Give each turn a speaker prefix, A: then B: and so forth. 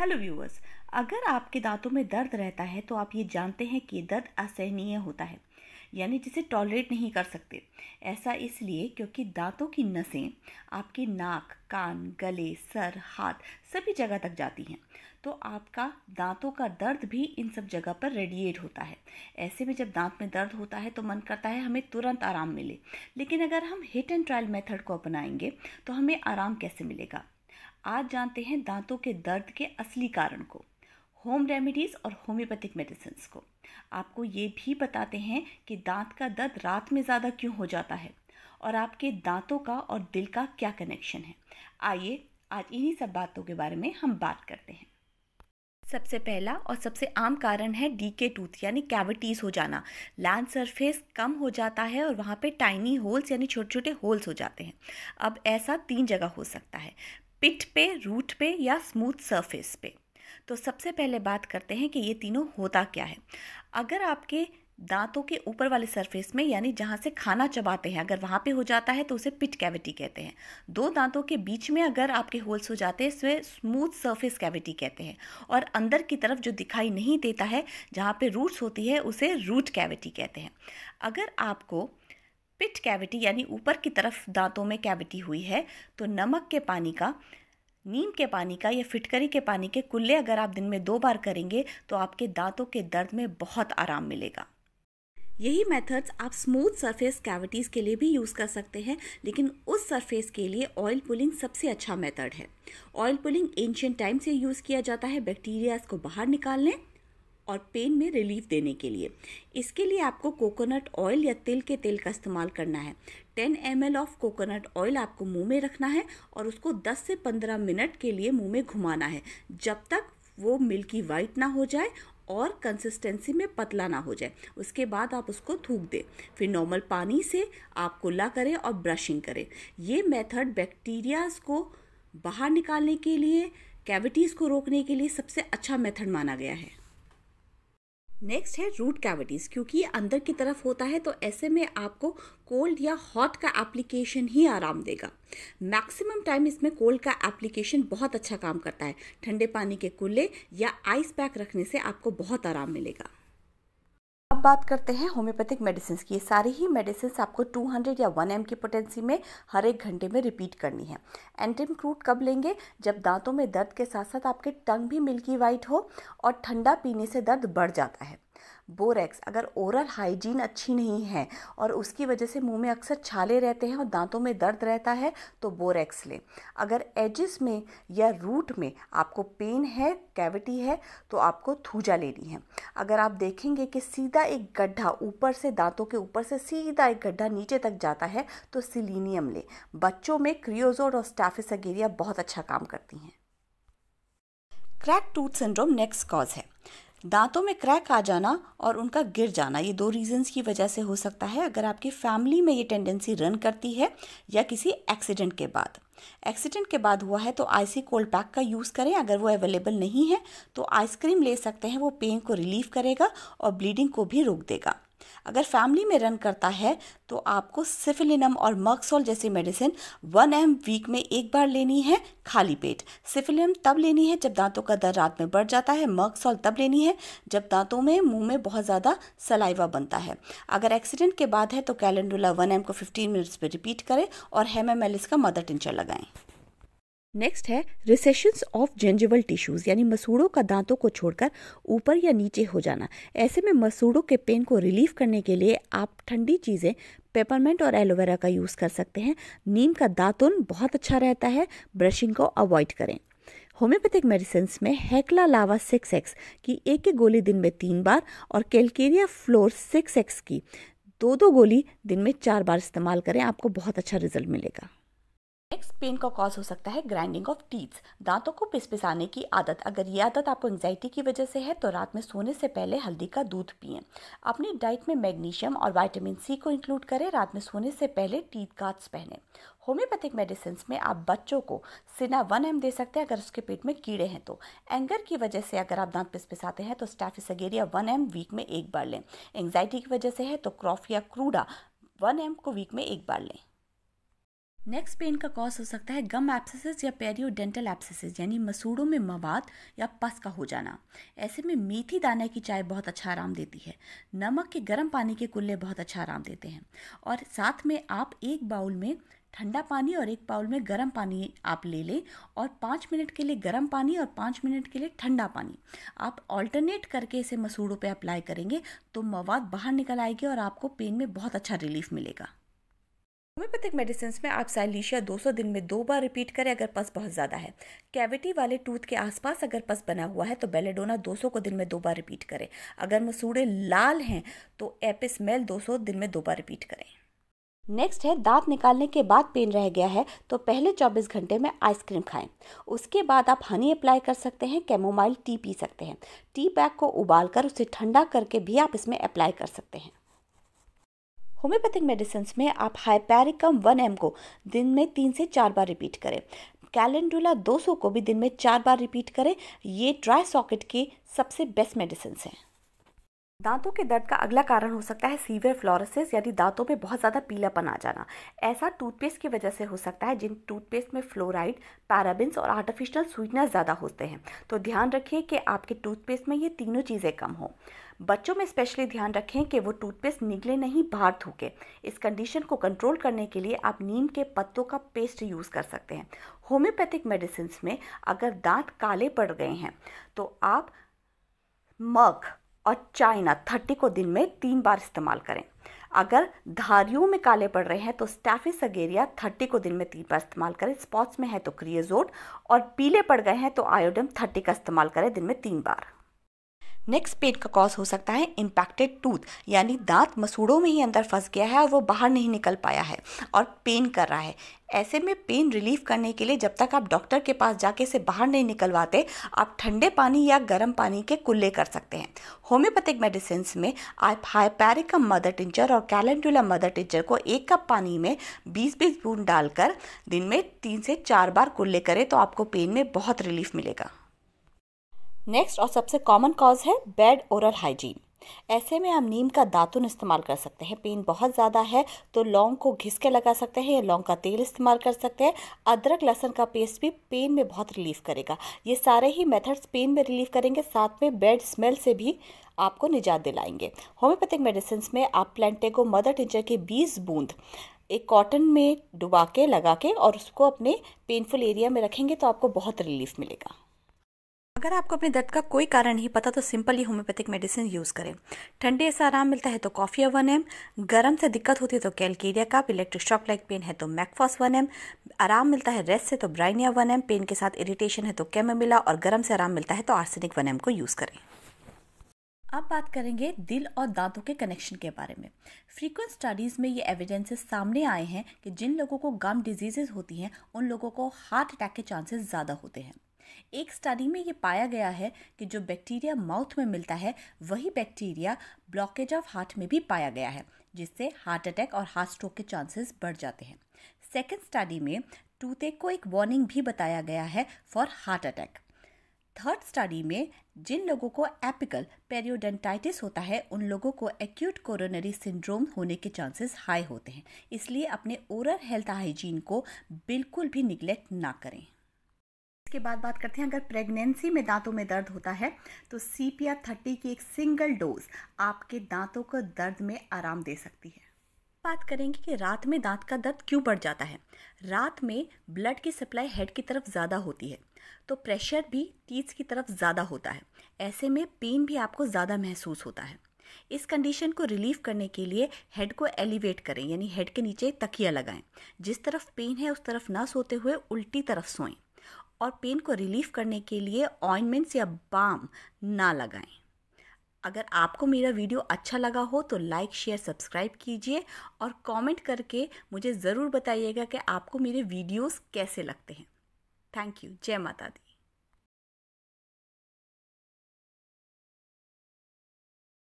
A: hello viewers अगर आपके दांतों में दर्द रहता है तो आप ये जानते हैं कि दर्द असहनीय होता है यानी जिसे टॉलरेट नहीं कर सकते ऐसा इसलिए क्योंकि दांतों की नसें आपके नाक कान गले सर हाथ सभी जगह तक जाती हैं तो आपका दांतों का दर्द भी इन सब जगह पर रेडिएट होता है ऐसे में जब दांत में दर्द होता है तो मन करता है हमें तुरंत आराम मिले लेकिन अगर हम हिट एंड ट्रायल मेथड को अपनाएंगे तो हमें आराम कैसे मिलेगा आज जानते हैं दांतों के दर्द के असली कारण को होम रेमेडीज़ और होम्योपैथिक मेडिसिन को आपको ये भी बताते हैं कि दांत का दर्द रात में ज़्यादा क्यों हो जाता है और आपके दांतों का और दिल का क्या कनेक्शन है आइए आज इन्हीं सब बातों के बारे में हम बात करते हैं सबसे पहला और सबसे आम कारण है डी के टूथ यानी कैविटीज़ हो जाना लैंड सरफेस कम हो जाता है और वहाँ पे टाइनी होल्स यानी छोटे छोटे होल्स हो जाते हैं अब ऐसा तीन जगह हो सकता है पिट पे रूट पे या स्मूथ सरफेस पे तो सबसे पहले बात करते हैं कि ये तीनों होता क्या है अगर आपके दांतों के ऊपर वाले सरफेस में यानी जहाँ से खाना चबाते हैं अगर वहाँ पे हो जाता है तो उसे पिट कैविटी कहते हैं दो दांतों के बीच में अगर आपके होल्स हो जाते हैं इसे स्मूथ सरफेस कैविटी कहते हैं और अंदर की तरफ जो दिखाई नहीं देता है जहाँ पे रूट्स होती है उसे रूट कैविटी कहते हैं अगर आपको पिट कैविटी यानी ऊपर की तरफ दांतों में कैविटी हुई है तो नमक के पानी का नीम के पानी का या फिटकरी के पानी के कुल्ले अगर आप दिन में दो बार करेंगे तो आपके दांतों के दर्द में बहुत आराम मिलेगा यही मेथड्स आप स्मूथ सरफेस कैविटीज़ के लिए भी यूज़ कर सकते हैं लेकिन उस सरफेस के लिए ऑयल पुलिंग सबसे अच्छा मेथड है ऑयल पुलिंग एंशियंट टाइम से यूज़ किया जाता है बैक्टीरियाज को बाहर निकालने और पेन में रिलीफ देने के लिए इसके लिए आपको कोकोनट ऑयल या तिल के तेल का इस्तेमाल करना है 10 एम ऑफ कोकोनट ऑयल आपको मुंह में रखना है और उसको 10 से 15 मिनट के लिए मुंह में घुमाना है जब तक वो मिल्की वाइट ना हो जाए और कंसिस्टेंसी में पतला ना हो जाए उसके बाद आप उसको थूक दें फिर नॉर्मल पानी से आप कुल्ला करें और ब्रशिंग करें ये मेथड बैक्टीरियाज को बाहर निकालने के लिए कैविटीज़ को रोकने के लिए सबसे अच्छा मेथड माना गया है नेक्स्ट है रूट कैविटीज़ क्योंकि ये अंदर की तरफ होता है तो ऐसे में आपको कोल्ड या हॉट का एप्लीकेशन ही आराम देगा मैक्सिमम टाइम इसमें कोल्ड का एप्लीकेशन बहुत अच्छा काम करता है ठंडे पानी के कुल्ले या आइस पैक रखने से आपको बहुत आराम मिलेगा अब बात करते हैं होम्योपैथिक मेडिसिन की ये सारी ही मेडिसिन आपको 200 या 1 एम की पोटेंसी में हर एक घंटे में रिपीट करनी है एंटीम क्रूट कब लेंगे जब दांतों में दर्द के साथ साथ आपके टंग भी मिल्की वाइट हो और ठंडा पीने से दर्द बढ़ जाता है बोरेक्स अगर ओरल हाइजीन अच्छी नहीं है और उसकी वजह से मुंह में अक्सर छाले रहते हैं और दांतों में दर्द रहता है तो बोरेक्स लें अगर एजिस में या रूट में आपको पेन है कैविटी है तो आपको थूजा लेनी है अगर आप देखेंगे कि सीधा एक गड्ढा ऊपर से दांतों के ऊपर से सीधा एक गड्ढा नीचे तक जाता है तो सिलीनियम लें बच्चों में क्रियोजोड और स्टाफिसगेरिया बहुत अच्छा काम करती हैं crack tooth syndrome next cause है दांतों में क्रैक आ जाना और उनका गिर जाना ये दो रीजंस की वजह से हो सकता है अगर आपकी फैमिली में ये टेंडेंसी रन करती है या किसी एक्सीडेंट के बाद एक्सीडेंट के बाद हुआ है तो आइसी कोल्ड पैक का यूज़ करें अगर वो अवेलेबल नहीं है तो आइसक्रीम ले सकते हैं वो पेन को रिलीव करेगा और ब्लीडिंग को भी रोक देगा अगर फैमिली में रन करता है तो आपको सिफिलिनम और मक्सोल जैसी मेडिसिन वन एम वीक में एक बार लेनी है खाली पेट सिफिलिनम तब लेनी है जब दांतों का दर रात में बढ़ जाता है मक्सोल तब लेनी है जब दांतों में मुंह में बहुत ज़्यादा सलाइवा बनता है अगर एक्सीडेंट के बाद है तो कैलेंडुला वन एम को फिफ्टीन मिनट्स पर रिपीट करें और हेमामेलिस का मदर टिंचर लगाएं नेक्स्ट है रिसेशंस ऑफ जेंजेबल टिश्यूज़ यानी मसूड़ों का दांतों को छोड़कर ऊपर या नीचे हो जाना ऐसे में मसूड़ों के पेन को रिलीव करने के लिए आप ठंडी चीज़ें पेपरमेंट और एलोवेरा का यूज़ कर सकते हैं नीम का दातुन बहुत अच्छा रहता है ब्रशिंग को अवॉइड करें होम्योपैथिक मेडिसिन में हैकला लावा सिक्स एक्स की एक एक गोली दिन में तीन बार और कैलकेरिया फ्लोर सिक्स एक्स की दो दो गोली दिन में चार बार इस्तेमाल करें आपको बहुत अच्छा रिजल्ट मिलेगा नेक्स्ट पेन का कॉज हो सकता है ग्राइंडिंग ऑफ टीथ दांतों को पिसपिसाने की आदत अगर ये आदत आपको एंगजाइटी की वजह से है तो रात में सोने से पहले हल्दी का दूध पिए अपनी डाइट में मैग्नीशियम और विटामिन सी को इंक्लूड करें रात में सोने से पहले टीथ गार्ड्स पहने होम्योपैथिक मेडिसिन में आप बच्चों को सिना वन एम दे सकते हैं अगर उसके पेट में कीड़े हैं तो एंगर की वजह से अगर आप दांत पिसपिसाते हैं तो स्टैफिसगेरिया वन एम वीक में एक बार लें एंगजाइटी की वजह से है तो क्रॉफिया क्रूडा वन एम को वीक में एक बार लें नेक्स्ट पेन का कॉज हो सकता है गम एप्सेसिस या पेरियोडेंटल एप्सेसिस यानी मसूड़ों में मवाद या पस का हो जाना ऐसे में मेथी दाना की चाय बहुत अच्छा आराम देती है नमक के गर्म पानी के कुल्ले बहुत अच्छा आराम देते हैं और साथ में आप एक बाउल में ठंडा पानी और एक बाउल में गर्म पानी आप ले लें और पाँच मिनट के लिए गर्म पानी और पाँच मिनट के लिए ठंडा पानी आप ऑल्टरनेट करके इसे मसूड़ों पे अप्लाई करेंगे तो मवाद बाहर निकल आएगी और आपको पेन में बहुत अच्छा रिलीफ मिलेगा होम्योपैथिक मेडिसिन में आप साइलिशिया 200 दिन में दो बार रिपीट करें अगर पस बहुत ज़्यादा है कैविटी वाले टूथ के आसपास अगर पस बना हुआ है तो बेलेडोना 200 को दिन में दो बार रिपीट करें अगर मसूड़े लाल हैं तो एपिसमेल 200 दिन में दो बार रिपीट करें नेक्स्ट है दांत निकालने के बाद पेन रह गया है तो पहले 24 घंटे में आइसक्रीम खाएं उसके बाद आप हनी अप्लाई कर सकते हैं कैमोमाइल टी पी सकते हैं टी बैग को उबाल कर उसे ठंडा करके भी आप इसमें अप्लाई कर सकते हैं होम्योपैथिक मेडिसिन में आप हाइपेरिकम वन एम को दिन में तीन से चार बार रिपीट करें कैलेंडुला 200 को भी दिन में चार बार रिपीट करें ये ड्राई सॉकेट के सबसे बेस्ट मेडिसिन हैं दांतों के दर्द का अगला कारण हो सकता है सीवियर फ्लोरोसिस यानी दांतों में बहुत ज़्यादा पीलापन आ जाना ऐसा टूथपेस्ट की वजह से हो सकता है जिन टूथपेस्ट में फ्लोराइड पैराबिन्स और आर्टिफिशियल स्वीटनर ज़्यादा होते हैं तो ध्यान रखिए कि आपके टूथपेस्ट में ये तीनों चीज़ें कम हों बच्चों में स्पेशली ध्यान रखें कि वो टूथपेस्ट निकले नहीं बाहर थूके इस कंडीशन को कंट्रोल करने के लिए आप नीम के पत्तों का पेस्ट यूज़ कर सकते हैं होम्योपैथिक मेडिसिन में अगर दांत काले पड़ गए हैं तो आप मग और चाइना थर्टी को दिन में तीन बार इस्तेमाल करें अगर धारियों में काले पड़ रहे हैं तो स्टैफी सगेरिया थर्टी को दिन में तीन बार इस्तेमाल करें स्पॉट्स में है तो क्रिएजोड और पीले पड़ गए हैं तो आयोडम थर्टी का इस्तेमाल करें दिन में तीन बार नेक्स्ट पेट का कॉज हो सकता है इम्पैक्टेड टूथ यानी दांत मसूड़ों में ही अंदर फंस गया है और वो बाहर नहीं निकल पाया है और पेन कर रहा है ऐसे में पेन रिलीफ करने के लिए जब तक आप डॉक्टर के पास जाके से बाहर नहीं निकलवाते आप ठंडे पानी या गर्म पानी के कुल्ले कर सकते हैं होम्योपैथिक मेडिसिन में आप हाइपैरिकम मदर टिंचर और कैलेंडुला मदर टिंचर को एक कप पानी में 20 बीस बूंद डालकर दिन में तीन से चार बार कुल्ले करें तो आपको पेन में बहुत रिलीफ मिलेगा नेक्स्ट और सबसे कॉमन कॉज है बैड ओरल हाइजीन ऐसे में आप नीम का दातुन इस्तेमाल कर सकते हैं पेन बहुत ज़्यादा है तो लौंग को घिस के लगा सकते हैं या लौंग का तेल इस्तेमाल कर सकते हैं अदरक लहसन का पेस्ट भी पेन में बहुत रिलीफ करेगा ये सारे ही मेथड्स पेन में रिलीफ करेंगे साथ में बेड स्मेल से भी आपको निजात दिलाएंगे होम्योपैथिक मेडिसिन में आप प्लांटे को मदर टिंचर की बीस बूंद एक कॉटन में डुबा के लगा के और उसको अपने पेनफुल एरिया में रखेंगे तो आपको बहुत रिलीफ मिलेगा अगर आपको अपने दर्द का कोई कारण नहीं पता तो सिंपल होम्योपैथिक मेडिसिन यूज़ करें ठंडे से आराम मिलता है तो कॉफ़ी वन एम गर्म से दिक्कत होती है तो कैलकेरिया का इलेक्ट्रिक शॉक लाइक पेन है तो मैकफॉस वन एम आराम मिलता है रेस्ट से तो ब्राइनिया वन एम पेन के साथ इरिटेशन है तो कैमोमिला और गर्म से आराम मिलता है तो आर्सेनिक वन एम को यूज़ करें अब बात करेंगे दिल और दांतों के कनेक्शन के बारे में फ्रीक्वेंट स्टडीज़ में ये एविडेंसेस सामने आए हैं कि जिन लोगों को गम डिजीजेज होती हैं उन लोगों को हार्ट अटैक के चांसेस ज़्यादा होते हैं एक स्टडी में ये पाया गया है कि जो बैक्टीरिया माउथ में मिलता है वही बैक्टीरिया ब्लॉकेज ऑफ हार्ट में भी पाया गया है जिससे हार्ट अटैक और हार्ट स्ट्रोक के चांसेस बढ़ जाते हैं सेकेंड स्टडी में टूथेक को एक वार्निंग भी बताया गया है for heart attack third study में जिन लोगों को एपिकल पेरियोडेंटाइटिस होता है उन लोगों को एक्यूट कोरोनरी सिंड्रोम होने के चांसेस हाई होते हैं इसलिए अपने ओरल हेल्थ हाइजीन को बिल्कुल भी निगलेक्ट ना करें इसके बाद बात करते हैं अगर प्रेगनेंसी में दांतों में दर्द होता है तो सी पी आर थर्टी की एक सिंगल डोज आपके दांतों को दर्द में आराम दे सकती है बात करेंगे कि रात में दांत का दर्द क्यों बढ़ जाता है रात में ब्लड की सप्लाई हेड की तरफ ज़्यादा होती है तो प्रेशर भी टीथ की तरफ ज़्यादा होता है ऐसे में पेन भी आपको ज़्यादा महसूस होता है इस कंडीशन को रिलीव करने के लिए हेड को एलिवेट करें यानी हेड के नीचे तकिया लगाएं जिस तरफ पेन है उस तरफ ना सोते हुए उल्टी तरफ सोएं और पेन को रिलीफ करने के लिए ऑइनमेंट्स या बाम ना लगाएं अगर आपको मेरा वीडियो अच्छा लगा हो तो लाइक शेयर सब्सक्राइब कीजिए और कमेंट करके मुझे ज़रूर बताइएगा कि आपको मेरे वीडियोस कैसे लगते हैं थैंक यू जय माता दी